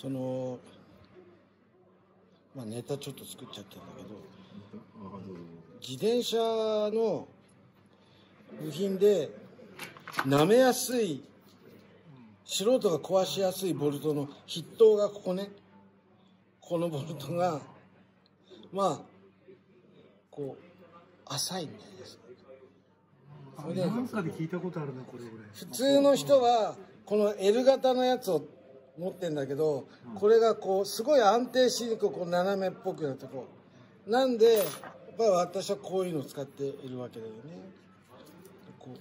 そのまあネタちょっと作っちゃったんだけど自転車の部品で舐めやすい素人が壊しやすいボルトの筆頭がここねこのボルトがまあこう浅いんだなんかで聞いたことあるなこれ俺普通の人はこの L 型のやつを持ってんだけど、うん、これがこうすごい安定しにくこう斜めっぽくなってこうなんでやっぱり私はこういうのを使っているわけだよねこう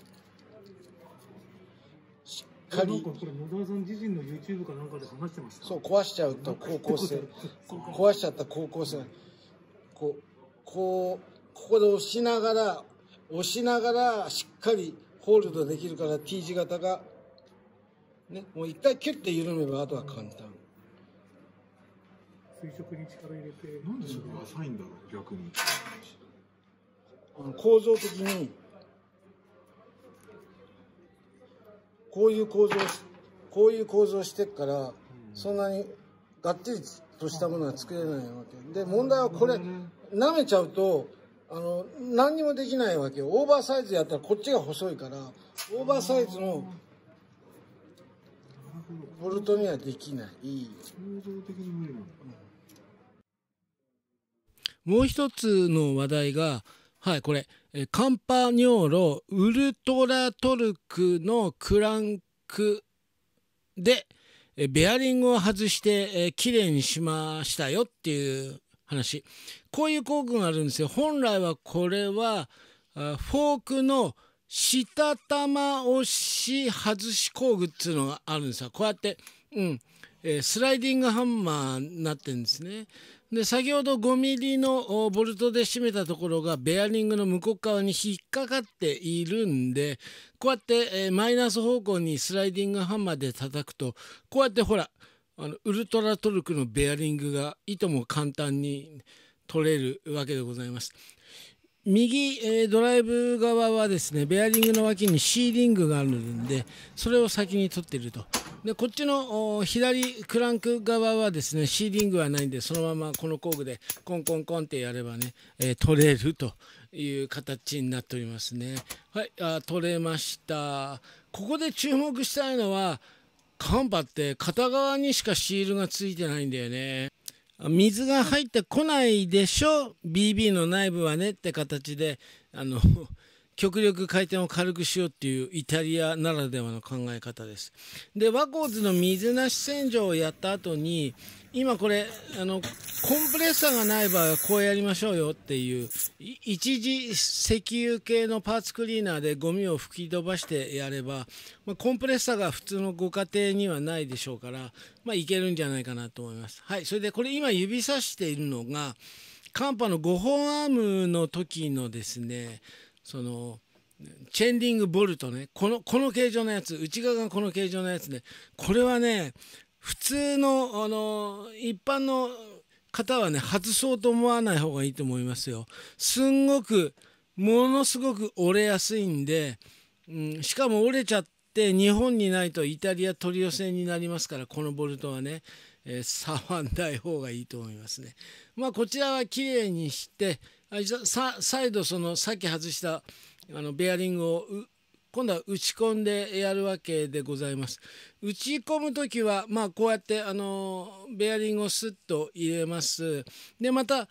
しっかりこれ野沢さん自身の YouTube かなんかで話してましたそう壊しちゃうと高校生壊しちゃった高校生こうこうここで押しながら押しながらしっかりホールドできるから T 字型がね、もう一回ュって緩めばあとは簡単。垂直に力入れて。なんでそれが浅いんだろう、逆に。構造的に、こういう構造、こういう構造してっから、そんなにがっちりとしたものは作れないわけ。で、問題はこれ、舐めちゃうと、あの、何にもできないわけオーバーサイズやったらこっちが細いから、オーバーサイズのボルトにはできない的に無理なんだ、うん、もう一つの話題がはいこれカンパニョーロウルトラトルクのクランクでベアリングを外して綺麗にしましたよっていう話こういう工具があるんですよ本来はこれはフォークの下玉押し外し工具っていうのがあるんですよこうやって、うんえー、スライディングハンマーになってるんですね。で先ほど 5mm のボルトで締めたところがベアリングの向こう側に引っかかっているんでこうやって、えー、マイナス方向にスライディングハンマーで叩くとこうやってほらあのウルトラトルクのベアリングがいとも簡単に取れるわけでございます。右、えー、ドライブ側はですねベアリングの脇にシーリングがあるんでそれを先に取っているとでこっちの左クランク側はですねシーリングはないんでそのままこの工具でコンコンコンってやればね、えー、取れるという形になっておりますねはいあ取れましたここで注目したいのはカンパって片側にしかシールがついてないんだよね水が入ってこないでしょ BB の内部はねって形であの極力回転を軽くしようっていうイタリアならではの考え方です。で、ワコーズの水なし洗浄をやった後に、今これ、あの、コンプレッサーがない場合はこうやりましょうよっていう、一時石油系のパーツクリーナーでゴミを吹き飛ばしてやれば、まあ、コンプレッサーが普通のご家庭にはないでしょうから、まあ、いけるんじゃないかなと思います。はい。それでこれ今指さしているのが、寒波の5本アームの時のですね、そのチェンリングボルトねこのこの形状のやつ内側がこの形状のやつねこれはね普通のあの一般の方はね外そうと思わない方がいいと思いますよ。すんごくものすごく折れやすいんで、うん、しかも折れちゃって日本にないとイタリア取り寄せになりますからこのボルトはね、えー、触んない方がいいと思いますね。まあこちらは綺麗にして、さ再度そのさっき外したあのベアリングを今度は打ち込んでやるわけでございます。打ち込む時はまあこうやってあのベアリングをスッと入れます。でまた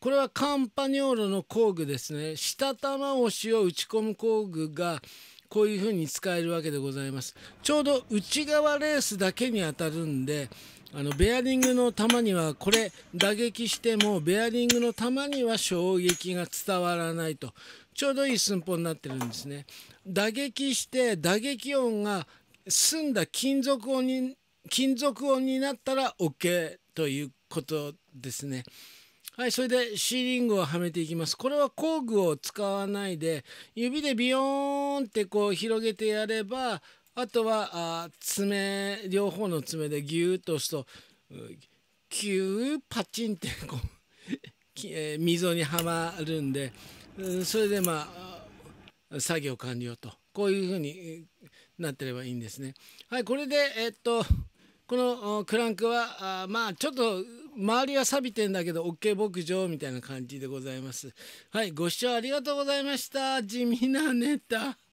これはカンパニョーロの工具ですね。下玉押しを打ち込む工具がこういうふうに使えるわけでございますちょうど内側レースだけに当たるんであのベアリングの球にはこれ打撃してもベアリングの球には衝撃が伝わらないとちょうどいい寸法になってるんですね打撃して打撃音が澄んだ金属音に金属音になったら OK ということですね。はい、それでシーリングをはめていきます。これは工具を使わないで指でビヨーンンってこう広げてやればあとはあ爪両方の爪でギューッと押すとキューパチンってこう えー、溝にはまるんで、うん、それでまあ作業完了とこういうふうになってればいいんですね。はいこれでえー、っとこのクランクはあまあちょっと周りは錆びてんだけど OK 牧場みたいな感じでございますはいご視聴ありがとうございました地味なネタ